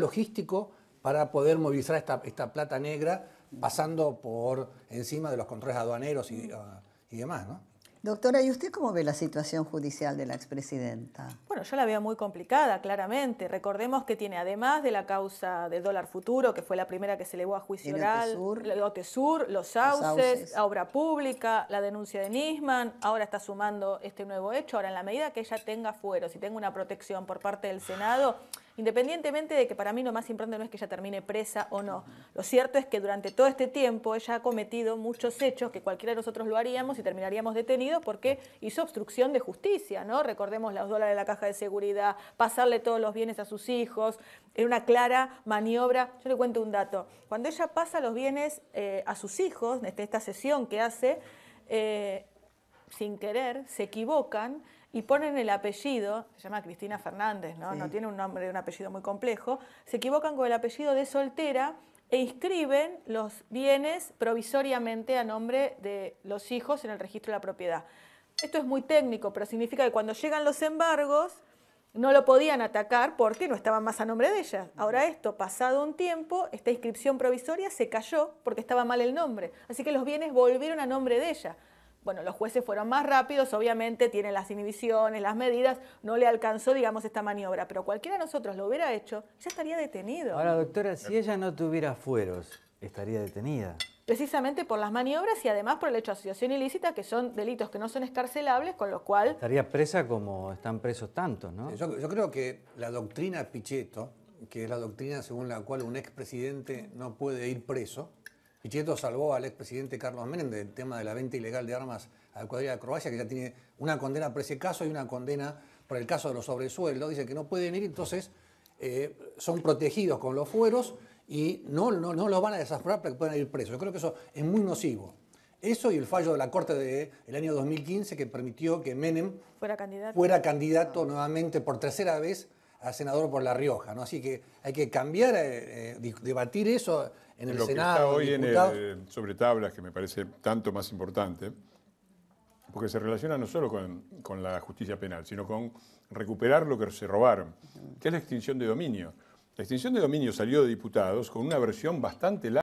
logístico para poder movilizar esta, plata negra pasando por encima de los controles aduaneros y, ah, demás, Doctora, ¿y usted cómo ve la situación judicial de la expresidenta? Bueno, yo la veo muy complicada, claramente. Recordemos que tiene, además de la causa del dólar futuro, que fue la primera que se elevó a juicio oral, el Sur, los sauces, la obra pública, la denuncia de Nisman, ahora está sumando este nuevo hecho. Ahora, en la medida que ella tenga fueros y tenga una protección por parte del Senado, Independientemente de que para mí lo más importante no es que ella termine presa o no, lo cierto es que durante todo este tiempo ella ha cometido muchos hechos que cualquiera de nosotros lo haríamos y terminaríamos detenidos porque hizo obstrucción de justicia, ¿no? Recordemos los dólares de la caja de seguridad, pasarle todos los bienes a sus hijos, era una clara maniobra. Yo le cuento un dato. Cuando ella pasa los bienes eh, a sus hijos, desde esta sesión que hace, eh, sin querer, se equivocan y ponen el apellido, se llama Cristina Fernández, ¿no? tiene un nombre, un apellido muy complejo, se equivocan con el apellido de soltera e inscriben los bienes provisoriamente a nombre de los hijos en el registro de la propiedad. Esto es muy técnico, pero significa que cuando llegan los embargos no lo podían atacar porque no estaban más a nombre de ella. Ahora esto, pasado un tiempo, esta inscripción provisoria se cayó porque estaba mal el nombre. Así que los bienes volvieron a nombre de ella. Bueno, los jueces fueron más rápidos, obviamente tienen las inhibiciones, las medidas, no le alcanzó, digamos, esta maniobra, pero cualquiera de nosotros lo hubiera hecho, ya estaría detenido. Ahora, doctora, si ella no tuviera fueros, estaría detenida. Precisamente por las maniobras y además por el hecho de asociación ilícita, que son delitos que no son escarcelables, con lo cual... Estaría presa como están presos tantos, ¿no? Yo, yo creo que la doctrina Pichetto, que es la doctrina según la cual un expresidente no puede ir preso, Pichetto salvó al expresidente Carlos Menem del tema de la venta ilegal de armas a la cuadrilla de Croacia, que ya tiene una condena por ese caso y una condena por el caso de los sobresueldos. Dice que no pueden ir, entonces eh, son protegidos con los fueros y no, no, no los van a desafiar para que puedan ir presos. Yo creo que eso es muy nocivo. Eso y el fallo de la Corte del año 2015 que permitió que Menem fuera candidato nuevamente por tercera vez a senador por La Rioja, ¿no? Así que hay que cambiar, eh, eh, debatir eso en el Lo Senado. Que está hoy eh, sobre tablas, que me parece tanto más importante, porque se relaciona no solo con, con, la justicia penal, sino con recuperar lo que se robaron, que es la extinción de dominio. La extinción de dominio salió de diputados con una versión bastante larga.